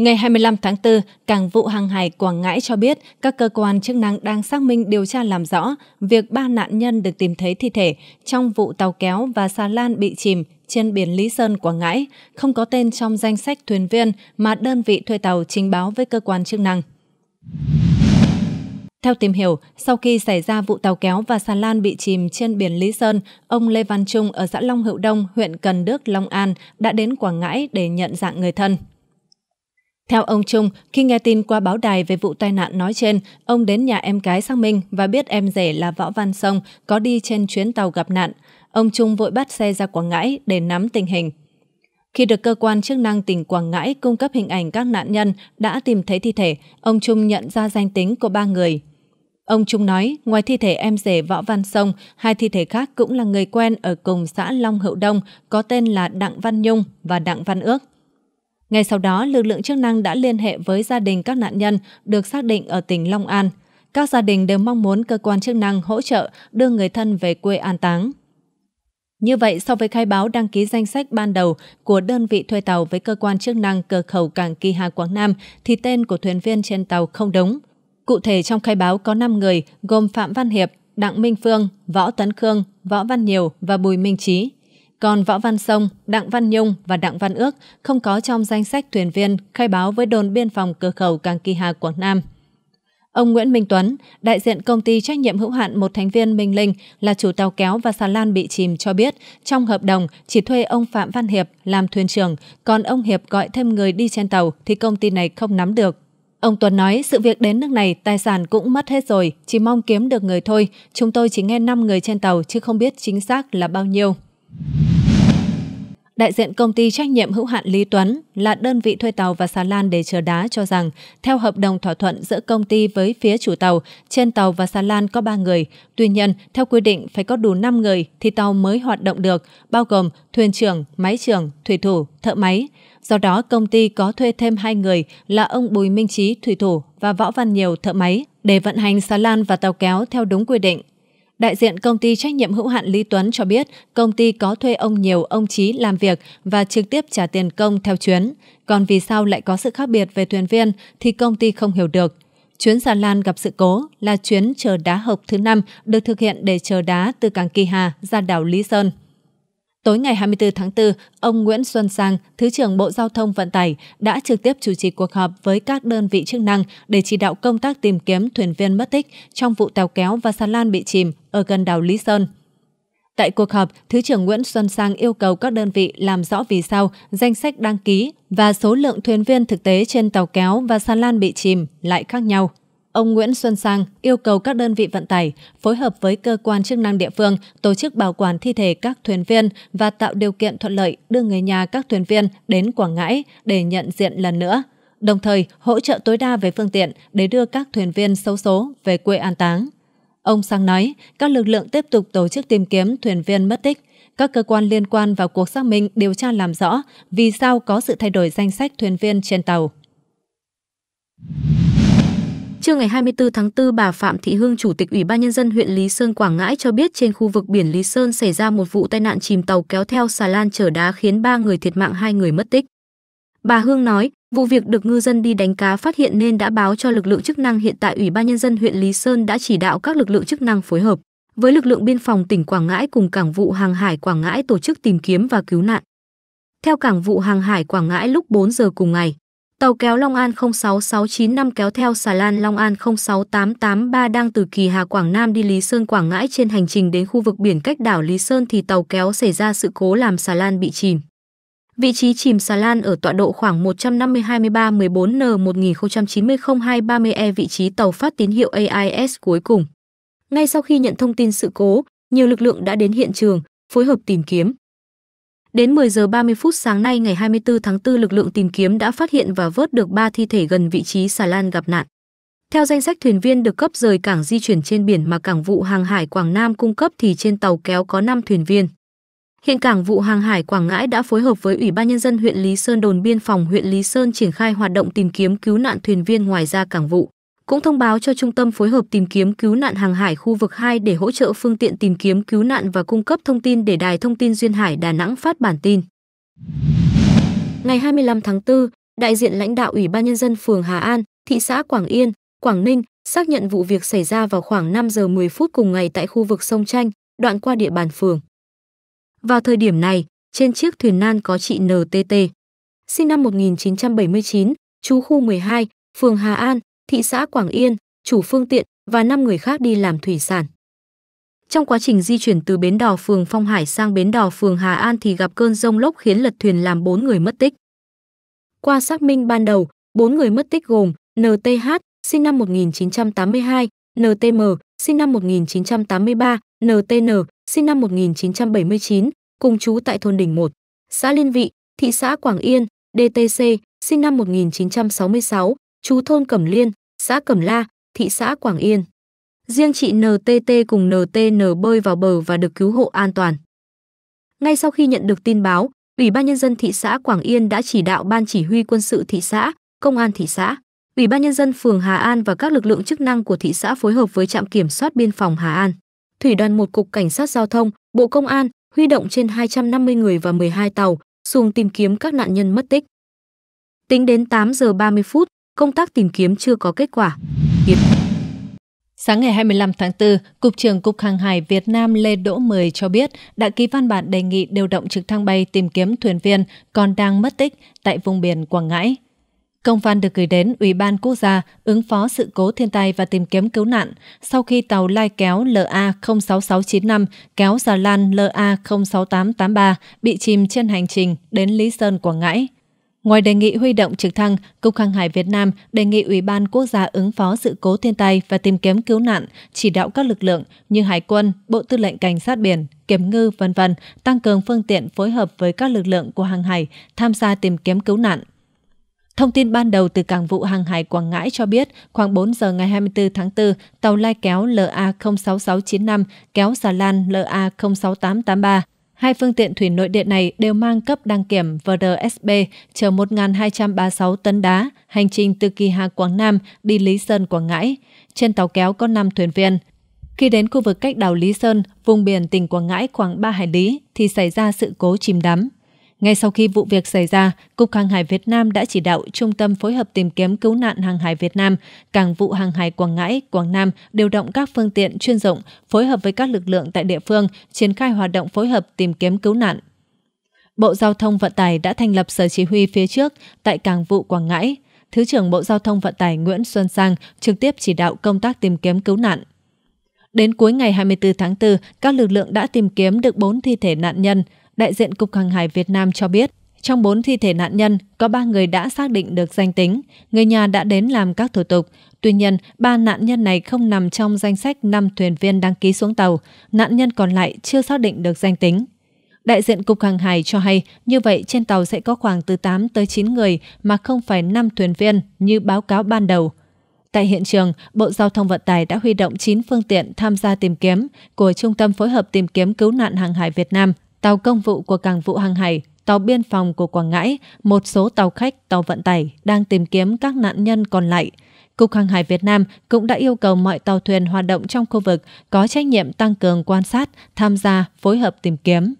Ngày 25 tháng 4, Cảng vụ Hàng hải Quảng Ngãi cho biết các cơ quan chức năng đang xác minh điều tra làm rõ việc ba nạn nhân được tìm thấy thi thể trong vụ tàu kéo và xà lan bị chìm trên biển Lý Sơn, Quảng Ngãi, không có tên trong danh sách thuyền viên mà đơn vị thuê tàu trình báo với cơ quan chức năng. Theo tìm hiểu, sau khi xảy ra vụ tàu kéo và xà lan bị chìm trên biển Lý Sơn, ông Lê Văn Trung ở xã Long Hữu Đông, huyện Cần Đức, Long An đã đến Quảng Ngãi để nhận dạng người thân. Theo ông Trung, khi nghe tin qua báo đài về vụ tai nạn nói trên, ông đến nhà em gái xác minh và biết em rể là Võ Văn Sông có đi trên chuyến tàu gặp nạn. Ông Trung vội bắt xe ra Quảng Ngãi để nắm tình hình. Khi được cơ quan chức năng tỉnh Quảng Ngãi cung cấp hình ảnh các nạn nhân đã tìm thấy thi thể, ông Trung nhận ra danh tính của ba người. Ông Trung nói, ngoài thi thể em rể Võ Văn Sông, hai thi thể khác cũng là người quen ở cùng xã Long Hậu Đông có tên là Đặng Văn Nhung và Đặng Văn Ước. Ngay sau đó, lực lượng chức năng đã liên hệ với gia đình các nạn nhân được xác định ở tỉnh Long An. Các gia đình đều mong muốn cơ quan chức năng hỗ trợ đưa người thân về quê an táng. Như vậy, so với khai báo đăng ký danh sách ban đầu của đơn vị thuê tàu với cơ quan chức năng cửa khẩu cảng Kỳ Hà Quảng Nam, thì tên của thuyền viên trên tàu không đúng. Cụ thể trong khai báo có 5 người gồm Phạm Văn Hiệp, Đặng Minh Phương, Võ Tấn Khương, Võ Văn Nhiều và Bùi Minh Trí. Còn Võ Văn Sông, Đặng Văn Nhung và Đặng Văn Ước không có trong danh sách thuyền viên khai báo với đồn biên phòng cửa khẩu Càng Kỳ Hà Quảng Nam. Ông Nguyễn Minh Tuấn, đại diện công ty trách nhiệm hữu hạn một thành viên Minh Linh là chủ tàu kéo và xà lan bị chìm cho biết trong hợp đồng chỉ thuê ông Phạm Văn Hiệp làm thuyền trưởng, còn ông Hiệp gọi thêm người đi trên tàu thì công ty này không nắm được. Ông Tuấn nói sự việc đến nước này tài sản cũng mất hết rồi, chỉ mong kiếm được người thôi. Chúng tôi chỉ nghe 5 người trên tàu chứ không biết chính xác là bao nhiêu. Đại diện công ty trách nhiệm hữu hạn Lý Tuấn là đơn vị thuê tàu và xà lan để chờ đá cho rằng, theo hợp đồng thỏa thuận giữa công ty với phía chủ tàu, trên tàu và xà lan có 3 người. Tuy nhiên, theo quy định phải có đủ 5 người thì tàu mới hoạt động được, bao gồm thuyền trưởng, máy trưởng, thủy thủ, thợ máy. Do đó, công ty có thuê thêm hai người là ông Bùi Minh Trí, thủy thủ và Võ Văn Nhiều, thợ máy để vận hành xà lan và tàu kéo theo đúng quy định. Đại diện công ty trách nhiệm hữu hạn Lý Tuấn cho biết công ty có thuê ông nhiều ông Chí làm việc và trực tiếp trả tiền công theo chuyến. Còn vì sao lại có sự khác biệt về thuyền viên thì công ty không hiểu được. Chuyến Già Lan gặp sự cố là chuyến chờ đá hộp thứ năm được thực hiện để chờ đá từ cảng Kỳ Hà ra đảo Lý Sơn. Tối ngày 24 tháng 4, ông Nguyễn Xuân Sang, Thứ trưởng Bộ Giao thông Vận tải, đã trực tiếp chủ trì cuộc họp với các đơn vị chức năng để chỉ đạo công tác tìm kiếm thuyền viên mất tích trong vụ tàu kéo và xà lan bị chìm ở gần đảo Lý Sơn. Tại cuộc họp, Thứ trưởng Nguyễn Xuân Sang yêu cầu các đơn vị làm rõ vì sao danh sách đăng ký và số lượng thuyền viên thực tế trên tàu kéo và xà lan bị chìm lại khác nhau. Ông Nguyễn Xuân Sang yêu cầu các đơn vị vận tải phối hợp với cơ quan chức năng địa phương tổ chức bảo quản thi thể các thuyền viên và tạo điều kiện thuận lợi đưa người nhà các thuyền viên đến Quảng Ngãi để nhận diện lần nữa, đồng thời hỗ trợ tối đa về phương tiện để đưa các thuyền viên xấu số về quê an táng. Ông Sang nói, các lực lượng tiếp tục tổ chức tìm kiếm thuyền viên mất tích, các cơ quan liên quan vào cuộc xác minh điều tra làm rõ vì sao có sự thay đổi danh sách thuyền viên trên tàu. Trưa ngày 24 tháng 4, bà Phạm Thị Hương, Chủ tịch Ủy ban Nhân dân huyện Lý Sơn, Quảng Ngãi cho biết trên khu vực biển Lý Sơn xảy ra một vụ tai nạn chìm tàu kéo theo xà lan chở đá khiến 3 người thiệt mạng, 2 người mất tích. Bà Hương nói, vụ việc được ngư dân đi đánh cá phát hiện nên đã báo cho lực lượng chức năng hiện tại Ủy ban Nhân dân huyện Lý Sơn đã chỉ đạo các lực lượng chức năng phối hợp với lực lượng biên phòng tỉnh Quảng Ngãi cùng Cảng vụ Hàng hải Quảng Ngãi tổ chức tìm kiếm và cứu nạn. Theo Cảng vụ Hàng hải Quảng Ngãi lúc 4 giờ cùng ngày, Tàu kéo Long An 06695 kéo theo xà lan Long An 06883 đang từ Kỳ Hà Quảng Nam đi Lý Sơn Quảng Ngãi trên hành trình đến khu vực biển cách đảo Lý Sơn thì tàu kéo xảy ra sự cố làm xà lan bị chìm. Vị trí chìm xà lan ở tọa độ khoảng 150-23-14N1090-230E vị trí tàu phát tín hiệu AIS cuối cùng. Ngay sau khi nhận thông tin sự cố, nhiều lực lượng đã đến hiện trường, phối hợp tìm kiếm. Đến 10 giờ 30 phút sáng nay ngày 24 tháng 4 lực lượng tìm kiếm đã phát hiện và vớt được 3 thi thể gần vị trí xà lan gặp nạn. Theo danh sách thuyền viên được cấp rời cảng di chuyển trên biển mà cảng vụ hàng hải Quảng Nam cung cấp thì trên tàu kéo có 5 thuyền viên. Hiện cảng vụ hàng hải Quảng Ngãi đã phối hợp với Ủy ban nhân dân huyện Lý Sơn đồn biên phòng huyện Lý Sơn triển khai hoạt động tìm kiếm cứu nạn thuyền viên ngoài ra cảng vụ cũng thông báo cho Trung tâm phối hợp tìm kiếm cứu nạn hàng hải khu vực 2 để hỗ trợ phương tiện tìm kiếm cứu nạn và cung cấp thông tin để Đài Thông tin Duyên Hải Đà Nẵng phát bản tin. Ngày 25 tháng 4, đại diện lãnh đạo Ủy ban Nhân dân phường Hà An, thị xã Quảng Yên, Quảng Ninh xác nhận vụ việc xảy ra vào khoảng 5 giờ 10 phút cùng ngày tại khu vực sông Chanh, đoạn qua địa bàn phường. Vào thời điểm này, trên chiếc thuyền nan có chị NTT, sinh năm 1979, chú khu 12, phường Hà An, thị xã Quảng Yên, chủ phương tiện và 5 người khác đi làm thủy sản. Trong quá trình di chuyển từ bến đò phường Phong Hải sang bến đò phường Hà An thì gặp cơn rông lốc khiến lật thuyền làm 4 người mất tích. Qua xác minh ban đầu, 4 người mất tích gồm NTH, sinh năm 1982, NTM, sinh năm 1983, NTN, sinh năm 1979, cùng chú tại thôn Đỉnh 1, xã Liên Vị, thị xã Quảng Yên, DTC, sinh năm 1966, chú thôn Cẩm Liên, xã Cẩm La, thị xã Quảng Yên. Riêng chị NTT cùng NTN bơi vào bờ và được cứu hộ an toàn. Ngay sau khi nhận được tin báo, Ủy ban nhân dân thị xã Quảng Yên đã chỉ đạo ban chỉ huy quân sự thị xã, công an thị xã, Ủy ban nhân dân phường Hà An và các lực lượng chức năng của thị xã phối hợp với trạm kiểm soát biên phòng Hà An, thủy đoàn một cục cảnh sát giao thông, Bộ Công an huy động trên 250 người và 12 tàu, xuồng tìm kiếm các nạn nhân mất tích. Tính đến 8 giờ 30 phút, công tác tìm kiếm chưa có kết quả. Yếp. Sáng ngày 25 tháng 4, Cục trưởng Cục Hàng hải Việt Nam Lê Đỗ Mười cho biết đã ký văn bản đề nghị điều động trực thăng bay tìm kiếm thuyền viên còn đang mất tích tại vùng biển Quảng Ngãi. Công văn được gửi đến Ủy ban Quốc gia ứng phó sự cố thiên tai và tìm kiếm cứu nạn sau khi tàu lai kéo LA 06695 kéo xà lan LA 06883 bị chìm trên hành trình đến Lý Sơn, Quảng Ngãi – Ngoài đề nghị huy động trực thăng, Cục Hàng hải Việt Nam đề nghị Ủy ban Quốc gia ứng phó sự cố thiên tai và tìm kiếm cứu nạn chỉ đạo các lực lượng như Hải quân, Bộ Tư lệnh Cảnh sát biển, Kiểm ngư, vân vân tăng cường phương tiện phối hợp với các lực lượng của hàng hải tham gia tìm kiếm cứu nạn. Thông tin ban đầu từ Cảng vụ Hàng hải Quảng Ngãi cho biết, khoảng 4 giờ ngày 24 tháng 4, tàu lai kéo LA 06695 kéo xà lan LA 06883 Hai phương tiện thủy nội địa này đều mang cấp đăng kiểm VDSB, chở 1.236 tấn đá, hành trình từ Kỳ Hà Quảng Nam đi Lý Sơn Quảng Ngãi. Trên tàu kéo có 5 thuyền viên. Khi đến khu vực cách đảo Lý Sơn, vùng biển tỉnh Quảng Ngãi khoảng 3 hải lý thì xảy ra sự cố chìm đắm. Ngay sau khi vụ việc xảy ra, Cục Hàng hải Việt Nam đã chỉ đạo Trung tâm phối hợp tìm kiếm cứu nạn hàng hải Việt Nam, Cảng vụ hàng hải Quảng Ngãi, Quảng Nam điều động các phương tiện chuyên dụng, phối hợp với các lực lượng tại địa phương, triển khai hoạt động phối hợp tìm kiếm cứu nạn. Bộ Giao thông Vận tải đã thành lập sở chỉ huy phía trước tại Cảng vụ Quảng Ngãi. Thứ trưởng Bộ Giao thông Vận tải Nguyễn Xuân Sang trực tiếp chỉ đạo công tác tìm kiếm cứu nạn. Đến cuối ngày 24 tháng 4, các lực lượng đã tìm kiếm được 4 thi thể nạn nhân – đại diện Cục Hàng hải Việt Nam cho biết, trong 4 thi thể nạn nhân, có 3 người đã xác định được danh tính, người nhà đã đến làm các thủ tục. Tuy nhiên, 3 nạn nhân này không nằm trong danh sách 5 thuyền viên đăng ký xuống tàu, nạn nhân còn lại chưa xác định được danh tính. Đại diện Cục Hàng hải cho hay, như vậy trên tàu sẽ có khoảng từ 8 tới 9 người mà không phải 5 thuyền viên như báo cáo ban đầu. Tại hiện trường, Bộ Giao thông Vận tải đã huy động 9 phương tiện tham gia tìm kiếm của Trung tâm Phối hợp Tìm kiếm Cứu nạn Hàng hải Việt Nam tàu công vụ của cảng vụ hàng hải, tàu biên phòng của Quảng Ngãi, một số tàu khách, tàu vận tải đang tìm kiếm các nạn nhân còn lại. Cục Hàng hải Việt Nam cũng đã yêu cầu mọi tàu thuyền hoạt động trong khu vực có trách nhiệm tăng cường quan sát, tham gia, phối hợp tìm kiếm.